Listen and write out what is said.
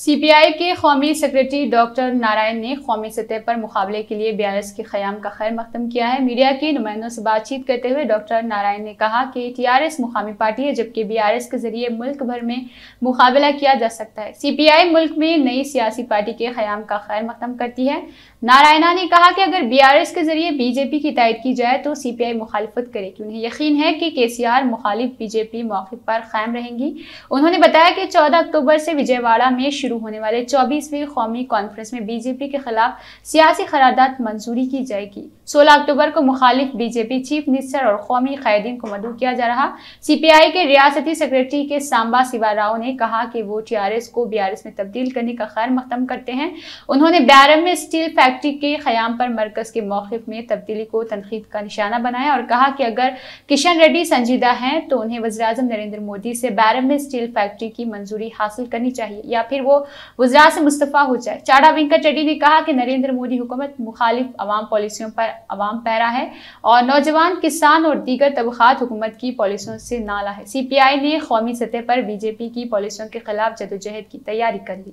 CPI के कौमी secretary doctor Narayan ने कौमी सतह पर मुकाबले के लिए बीआरएस के क़्याम का खैर मख्तम किया है मीडिया के नुमाइंदों से बातचीत करते हुए डॉक्टर नारायण ने कहा कि टीआरएस मुकामी पार्टी है जबकि बीआरएस के जरिए मुल्क भर में मुकाबला किया जा सकता है सीपीआई मुल्क में नई सियासी पार्टी के क़्याम का खैर मख्तम करती है नारायणा ने कहा कि अगर एस के जरिए बीजेपी की तायद की जाए तो आई मुखालफत करेगी उन्हें यकीन है कि के सी आर मुखालिफ बीजेपी मौके पर कायम रहेंगी उन्होंने बताया कि चौदह अक्टूबर से विजयवाड़ा में शुरू होने वाले चौबीसवीं कौमी कॉन्फ्रेंस में बीजेपी के खिलाफ सियासी करारदाद मंजूरी की जाएगी 16 अक्टूबर को मुखालिफ बीजेपी चीफ मिनिस्टर और कौमी कैदीन को मदू किया जा रहा सीपीआई के रियासती सेक्रेटरी के सांबा सिवा राव ने कहा कि वो टीआरएस को बीआरएस में तब्दील करने का खैर मकदम करते हैं उन्होंने बैरम में स्टील फैक्ट्री के खयाम पर मरकज के मौकफ में तब्दीली को तनकीद का निशाना बनाया और कहा कि अगर किशन रेड्डी संजीदा हैं तो उन्हें वजी नरेंद्र मोदी से बैरम में स्टील फैक्ट्री की मंजूरी हासिल करनी चाहिए या फिर वो गुजरात से मुस्तफ़ा हो जाए चाडा वेंकटरेड्डी ने कहा कि नरेंद्र मोदी हुकूमत मुखालिफ अवाम पॉलिसियों पर अवाम पैरा है और नौजवान किसान और दीगर तबकात हुकूमत की पॉलिसियों से नाला है सी पी आई ने कौमी सतह पर बीजेपी की पॉलिसियों के खिलाफ जदोजहद की तैयारी कर ली